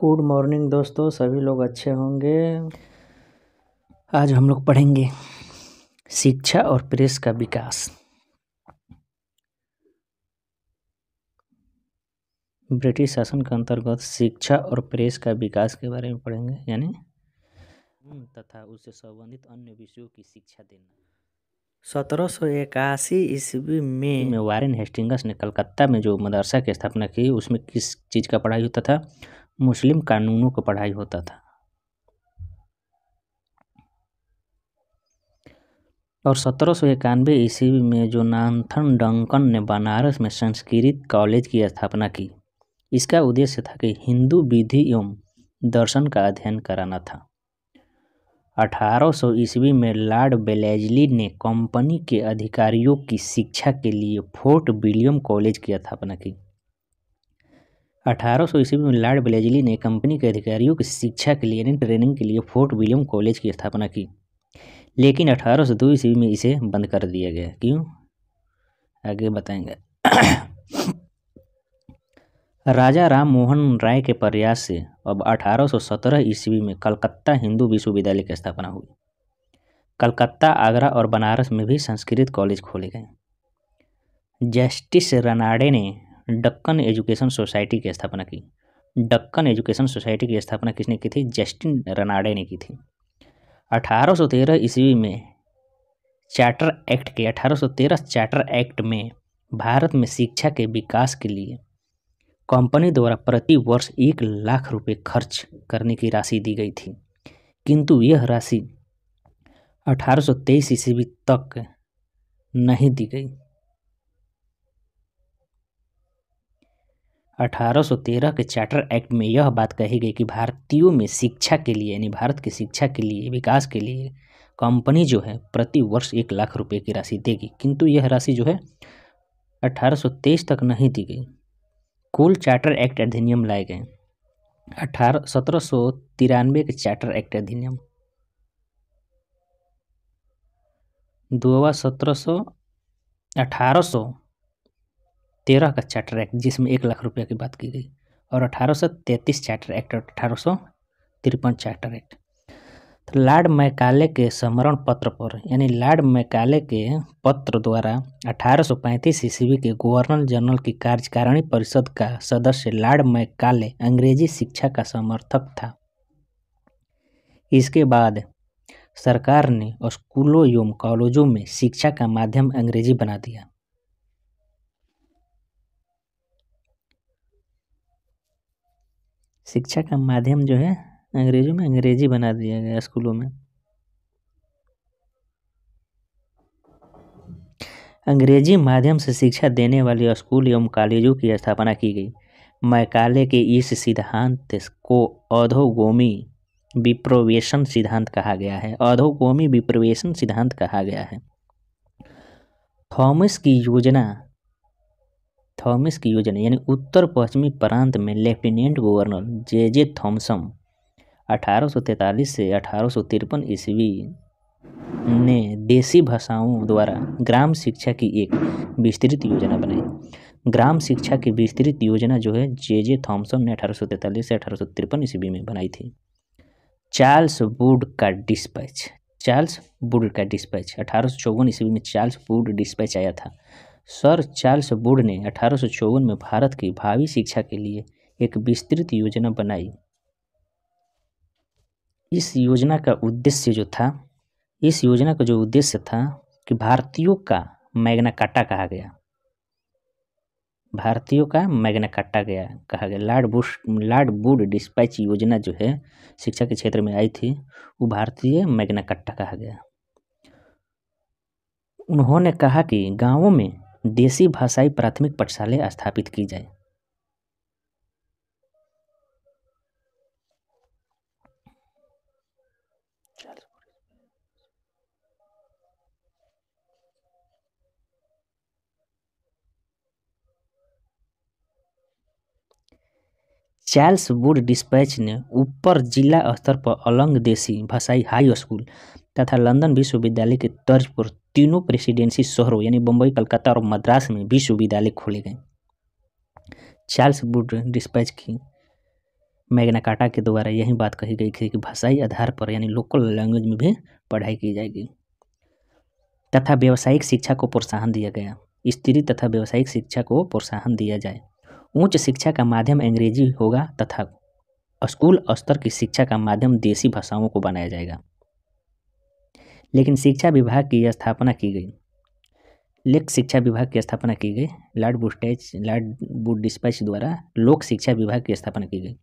good morning दोस्तों सभी लोग अच्छे होंगे आज हम लोग पढ़ेंगे शिक्षा और प्रेस का विकास ब्रिटिश शासन के अंतर्गत शिक्षा और प्रेस का विकास के बारे में पढ़ेंगे यानी हम्म, तथा उससे संबंधित अन्य विषयों की शिक्षा देना सत्रह सौ इक्यासी ईस्वी में वारेन हेस्टिंगस ने कलकत्ता में जो मदरसा की स्थापना की उसमें किस चीज़ का पढ़ाई होता था मुस्लिम कानूनों का पढ़ाई होता था और सत्रह सौ इक्यानवे ईस्वी में नाथन डंकन ने बनारस में संस्कृत कॉलेज की स्थापना की इसका उद्देश्य था कि हिंदू विधि एवं दर्शन का अध्ययन कराना था 1800 ईस्वी में लॉर्ड बेलेजली ने कंपनी के अधिकारियों की शिक्षा के लिए फोर्ट विलियम कॉलेज की स्थापना की अठारह सौ ईस्वी में लॉर्ड ब्लेजली ने कंपनी के अधिकारियों की शिक्षा के लिए ट्रेनिंग के लिए फोर्ट विलियम कॉलेज की स्थापना की लेकिन अठारह सौ दो ईस्वी में इसे बंद कर दिया गया क्यों आगे बताएंगे राजा राम मोहन राय के प्रयास से अब 1817 ईस्वी में कलकत्ता हिंदू विश्वविद्यालय की स्थापना हुई कलकत्ता आगरा और बनारस में भी संस्कृत कॉलेज खोले गए जस्टिस रनाडे ने डक्कन एजुकेशन सोसाइटी की स्थापना की डक्कन एजुकेशन सोसाइटी की स्थापना किसने की थी जस्टिन रनाडे ने की थी 1813 ईस्वी में चार्टर एक्ट के 1813 चार्टर एक्ट में भारत में शिक्षा के विकास के लिए कंपनी द्वारा प्रति वर्ष एक लाख रुपए खर्च करने की राशि दी गई थी किंतु यह राशि 1823 ईस्वी तक नहीं दी गई 1813 के चार्टर एक्ट में यह बात कही गई कि भारतीयों में शिक्षा के लिए यानी भारत की शिक्षा के लिए विकास के लिए कंपनी जो है प्रति वर्ष एक लाख रुपए की राशि देगी किंतु यह राशि जो है 1823 तक नहीं दी गई कुल चार्टर एक्ट अधिनियम लाए गए अठारह सत्रह सौ तिरानवे के चार्टर एक्ट अधिनियम दो सत्रह सौ अठारह सौ तेरह का चार्टर एक्ट जिसमें एक लाख रुपया की बात की गई और अठारह सौ तैंतीस चार्टर एक्ट और अठारह सौ तिरपन चार्टर एक्ट तो लॉर्ड मैकाले के स्मरण पत्र पर यानी लॉर्ड मैकाले के पत्र द्वारा पैंतीस ईस्वी के गवर्नर जनरल की कार्यकारिणी परिषद का सदस्य लॉर्ड मैकाले अंग्रेजी शिक्षा का समर्थक था इसके बाद सरकार ने स्कूलों एवं कॉलेजों में शिक्षा का माध्यम अंग्रेजी बना दिया शिक्षा का माध्यम जो है अंग्रेज़ों में अंग्रेजी बना दिया गया स्कूलों में अंग्रेजी माध्यम से शिक्षा देने वाले स्कूल एवं कॉलेजों की स्थापना की गई मैकाले के इस सिद्धांत को अधोगोमी विप्रवेशन सिद्धांत कहा गया है अधोगोमी विप्रवेशन सिद्धांत कहा गया है थॉमस की योजना थॉमस की योजना यानी उत्तर पश्चिमी प्रांत में लेफ्टिनेंट गवर्नर जे जे थॉमसम 1843 से अठारह ईस्वी ने देसी भाषाओं द्वारा ग्राम शिक्षा की एक विस्तृत योजना बनाई ग्राम शिक्षा की विस्तृत योजना जो है जे जे थॉमसन ने अठारह से अठारह ईस्वी में बनाई थी चार्ल्स वुड का डिस्पैच चार्ल्स वुड का डिस्पैच अठारह ईस्वी में चार्ल्स वुड डिस्पैच आया था सर चार्ल्स बुड ने अठारह में भारत की भावी शिक्षा के लिए एक विस्तृत योजना बनाई इस योजना का उद्देश्य जो था इस योजना का जो उद्देश्य था कि भारतीयों का मैग्ना काटा कहा गया भारतीयों का मैग्ना काटा गया कहा गया lord Bush lord Wood dispatch योजना जो है शिक्षा के क्षेत्र में आई थी वो भारतीय मैग्ना काटा कहा गया उन्होंने कहा कि गांवों में देसी भाषाई प्राथमिक पाठशालाएँ स्थापित की जाएँ चार्ल्स वुड डिस्पैच ने ऊपर जिला स्तर पर अलंगदेशी भाषाई हाई स्कूल तथा लंदन विश्वविद्यालय के तर्ज पर तीनों प्रेसिडेंसी शहरों यानी बम्बई कलकत्ता और मद्रास में विश्वविद्यालय खोले गए चार्ल्स वुड डिस्पैच की मैग्नाकाटा के द्वारा यही बात कही गई थी कि भाषाई आधार पर यानी लोकल लैंग्वेज में भी पढ़ाई की जाएगी तथा व्यावसायिक शिक्षा को प्रोत्साहन दिया गया स्त्री तथा व्यावसायिक शिक्षा को प्रोत्साहन दिया जाए उच्च शिक्षा का माध्यम अंग्रेजी होगा तथा स्कूल स्तर की शिक्षा का माध्यम देसी भाषाओं को बनाया जाएगा लेकिन शिक्षा विभाग की स्थापना की गई लेख शिक्षा विभाग की स्थापना की गई लॉर्ड बुस्टेज लॉर्ड बुडिस्पैच द्वारा लोक शिक्षा विभाग की स्थापना की गई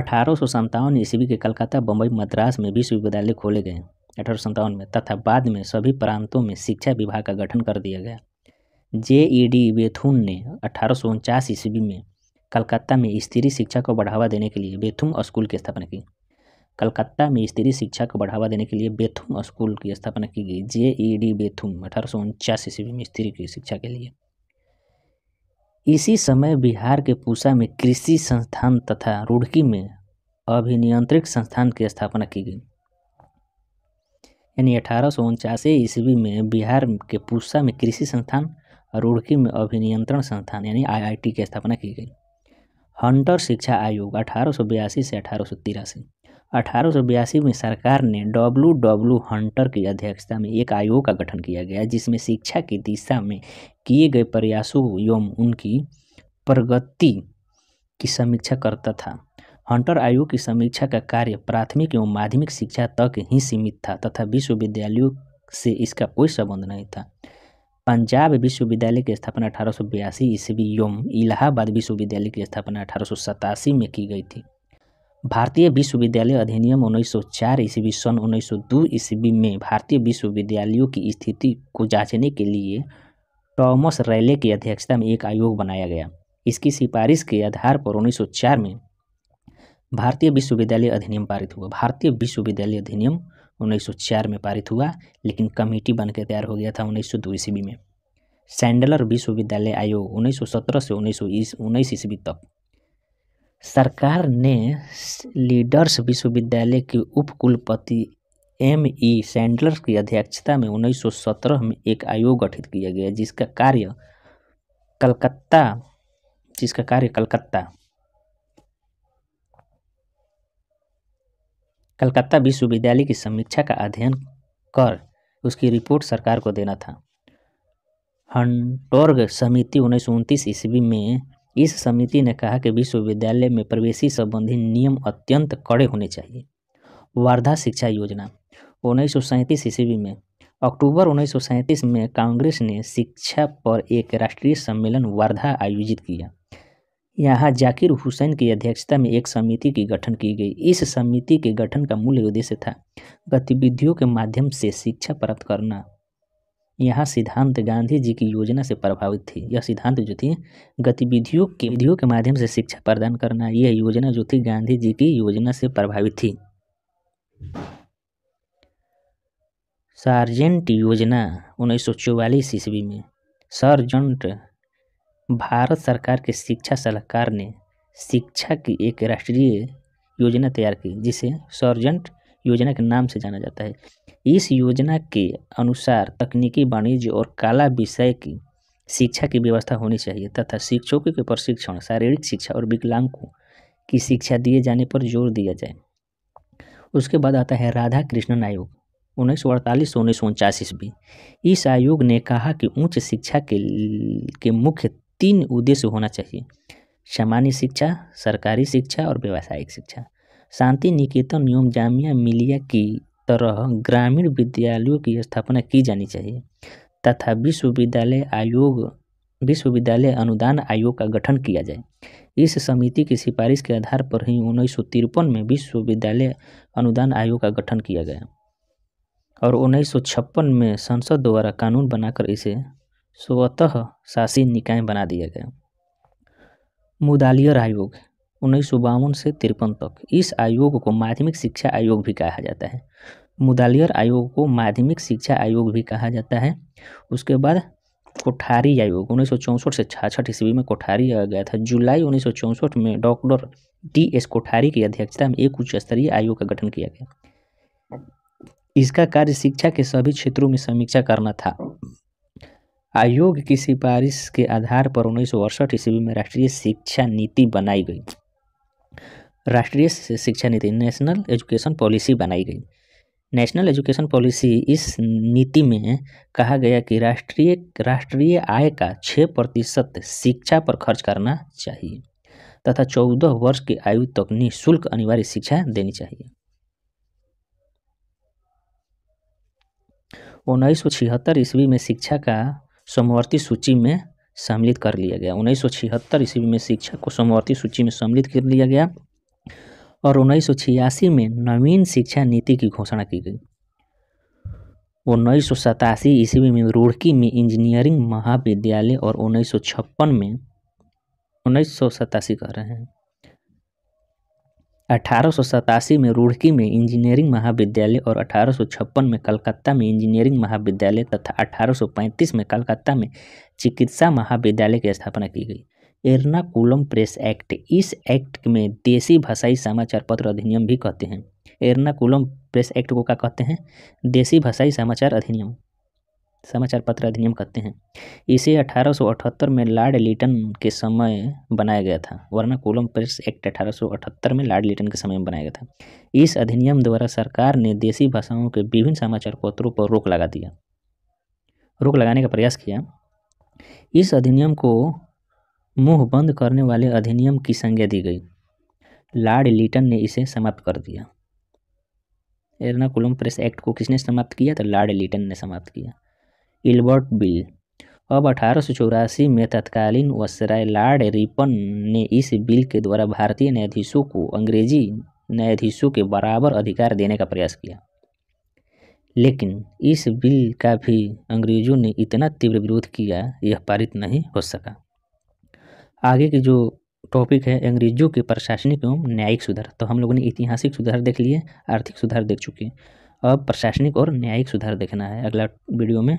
अठारह सौ सन्तावन ईस्वी के कलकत्ता बम्बई मद्रास में विश्वविद्यालय खोले गए अठारह सौ में तथा बाद में सभी प्रांतों में शिक्षा विभाग का गठन कर दिया गया जे ई डी बेथुन ने अठारह ईस्वी में कलकत्ता में स्त्री शिक्षा को बढ़ावा देने के लिए बेथुम स्कूल की स्थापना की कलकत्ता में स्त्री शिक्षा को बढ़ावा देने के लिए बेथुम स्कूल की स्थापना की गई जे ई डी बेथुम अठारह ईस्वी में स्त्री की शिक्षा के लिए इसी समय बिहार के पूसा में कृषि संस्थान तथा रुड़की में अभिनियंत्रित संस्थान की स्थापना की गई यानी अठारह ईस्वी में बिहार के पूसा में कृषि संस्थान रुड़की में अभिनियंत्रण संस्थान यानी आईआईटी की स्थापना की गई हंटर शिक्षा आयोग अठारह से अठारह सौ में सरकार ने डब्ल्यू डब्ल्यू हंटर की अध्यक्षता में एक आयोग का गठन किया गया जिसमें शिक्षा की दिशा में किए गए प्रयासों एवं उनकी प्रगति की समीक्षा करता था हंटर आयोग की समीक्षा का कार्य प्राथमिक एवं माध्यमिक शिक्षा तक ही सीमित था तथा विश्वविद्यालयों से इसका कोई संबंध नहीं था पंजाब विश्वविद्यालय की स्थापना अठारह सौ बयासी ईस्वी एवं इलाहाबाद विश्वविद्यालय की स्थापना अठारह सौ सतासी में की गई थी भारतीय विश्वविद्यालय अधिनियम 1904 ईस्वी सन दो ईस्वी में भारतीय विश्वविद्यालयों की स्थिति को जांचने के लिए टॉमस रैले की अध्यक्षता में एक आयोग बनाया गया इसकी सिफारिश के आधार पर 1904 में भारतीय विश्वविद्यालय अधिनियम पारित हुआ भारतीय विश्वविद्यालय अधिनियम उन्नीस में पारित हुआ लेकिन कमेटी बनकर तैयार हो गया था उन्नीस सौ ईस्वी में सैंडलर विश्वविद्यालय आयोग 1917 से उन्नीस उन्नीस ईस्वी तक सरकार ने लीडर्स विश्वविद्यालय के उपकुलपति एम ई सैंडलर की अध्यक्षता में 1917 में एक आयोग गठित किया गया जिसका कार्य कलकत्ता जिसका कार्य कलकत्ता कलकत्ता विश्वविद्यालय की समीक्षा का अध्ययन कर उसकी रिपोर्ट सरकार को देना था हंटोर्ग समिति उन्नीस ईस्वी में इस समिति ने कहा कि विश्वविद्यालय में प्रवेशी संबंधी नियम अत्यंत कड़े होने चाहिए वार्धा शिक्षा योजना उन्नीस ईस्वी में अक्टूबर उन्नीस में कांग्रेस ने शिक्षा पर एक राष्ट्रीय सम्मेलन वार्धा आयोजित किया यहाँ जाकिर हुसैन की अध्यक्षता में एक समिति की गठन की गई इस समिति के गठन का मूल उद्देश्य था गतिविधियों के माध्यम से शिक्षा प्राप्त करना यहाँ सिद्धांत गांधी जी की योजना से प्रभावित थी यह सिद्धांत जो थी गतिविधियों के विधियों के माध्यम से शिक्षा प्रदान करना यह योजना जो थी गांधी जी की योजना से प्रभावित थी सार्जेंट योजना उन्नीस सौ ईस्वी में सर्जेंट भारत सरकार के शिक्षा सलाहकार ने शिक्षा की एक राष्ट्रीय योजना तैयार की जिसे सर्जेंट योजना के नाम से जाना जाता है इस योजना के अनुसार तकनीकी वाणिज्य और कला विषय की शिक्षा की व्यवस्था होनी चाहिए तथा शिक्षकों के प्रशिक्षण शारीरिक शिक्षा और विकलांगों की शिक्षा दिए जाने पर जोर दिया जाए उसके बाद आता है राधा कृष्णन आयोग उन्नीस सौ अड़तालीस उन्नीस सौ उनचास ईस्वी इस आयोग ने कहा कि उच्च शिक्षा के के मुख्य तीन उद्देश्य होना चाहिए सामान्य शिक्षा सरकारी शिक्षा और व्यावसायिक शिक्षा शांति निकेतन एवं जामिया मिलिया की तरह ग्रामीण विद्यालयों की स्थापना की जानी चाहिए तथा विश्वविद्यालय आयोग विश्वविद्यालय अनुदान आयोग का गठन किया जाए इस समिति की सिफारिश के आधार पर ही उन्नीस में विश्वविद्यालय अनुदान आयोग का गठन किया गया और उन्नीस में संसद द्वारा कानून बनाकर इसे स्वतः शासी निकाय बना दिया गया मुदालियर आयोग उन्नीस से तिरपन तक इस आयोग को माध्यमिक शिक्षा आयोग भी कहा जाता है मुदालियर आयोग को माध्यमिक शिक्षा आयोग भी कहा जाता है उसके बाद कोठारी आयोग उन्नीस से छाछठ ईस्वी में कोठारी आ गया था जुलाई उन्नीस में डॉक्टर टी एस कोठारी की अध्यक्षता में एक उच्च स्तरीय आयोग का गठन किया गया इसका कार्य शिक्षा के सभी क्षेत्रों में समीक्षा करना था आयोग की सिफारिश के आधार पर उन्नीस सौ अड़सठ ईस्वी में राष्ट्रीय शिक्षा नीति बनाई गई राष्ट्रीय शिक्षा नीति नेशनल एजुकेशन पॉलिसी बनाई गई नेशनल एजुकेशन पॉलिसी इस नीति में कहा गया कि राष्ट्रीय राष्ट्रीय आय का छः प्रतिशत शिक्षा पर खर्च करना चाहिए तथा चौदह वर्ष की आयु तक निःशुल्क अनिवार्य शिक्षा देनी चाहिए उन्नीस सौ छिहत्तर ईस्वी में शिक्षा का समवर्ती सूची में सम्मिलित कर लिया गया उन्नीस सौ छिहत्तर ईस्वी में शिक्षा को समवर्ती सूची में सम्मिलित कर लिया गया और उन्नीस सौ छियासी में नवीन शिक्षा नीति की घोषणा की गई उन्नीस सौ सतासी ईस्वी में रुड़की में इंजीनियरिंग महाविद्यालय और उन्नीस सौ छप्पन में उन्नीस सौ सतासी कह रहे हैं अठारह में रुड़की में इंजीनियरिंग महाविद्यालय और अठारह में कलकत्ता में इंजीनियरिंग महाविद्यालय तथा 1835 में कलकत्ता में चिकित्सा महाविद्यालय की स्थापना की गई एर्नाकुलम प्रेस एक्ट इस एक्ट में देसी भाषाई समाचार पत्र अधिनियम भी कहते हैं एर्नाकुलम प्रेस एक्ट को क्या कहते हैं देसी भाषाई समाचार अधिनियम समाचार पत्र अधिनियम कहते हैं इसे 1878 में लॉर्ड लिटन के समय बनाया गया था कोलम प्रेस एक्ट 1878 में लॉर्ड लिटन के समय में बनाया गया था इस अधिनियम द्वारा सरकार ने देसी भाषाओं के विभिन्न समाचार पत्रों पर रोक लगा दिया रोक लगाने का प्रयास किया इस अधिनियम को मुंह बंद करने वाले अधिनियम की संज्ञा दी गई लॉर्ड लिटन ने इसे समाप्त कर दिया एर्नाकुलम प्रेस एक्ट को किसने समाप्त किया तो लॉर्ड लिटन ने समाप्त किया इल्बर्ट बिल अब अठारह में तत्कालीन वसराय लॉर्ड रिपन ने इस बिल के द्वारा भारतीय न्यायाधीशों को अंग्रेजी न्यायाधीशों के बराबर अधिकार देने का प्रयास किया लेकिन इस बिल का भी अंग्रेजों ने इतना तीव्र विरोध किया यह पारित नहीं हो सका आगे की जो टॉपिक है अंग्रेजों के प्रशासनिक एवं न्यायिक सुधार तो हम लोगों ने ऐतिहासिक सुधार देख लिए आर्थिक सुधार देख चुके अब प्रशासनिक और न्यायिक सुधार देखना है अगला वीडियो में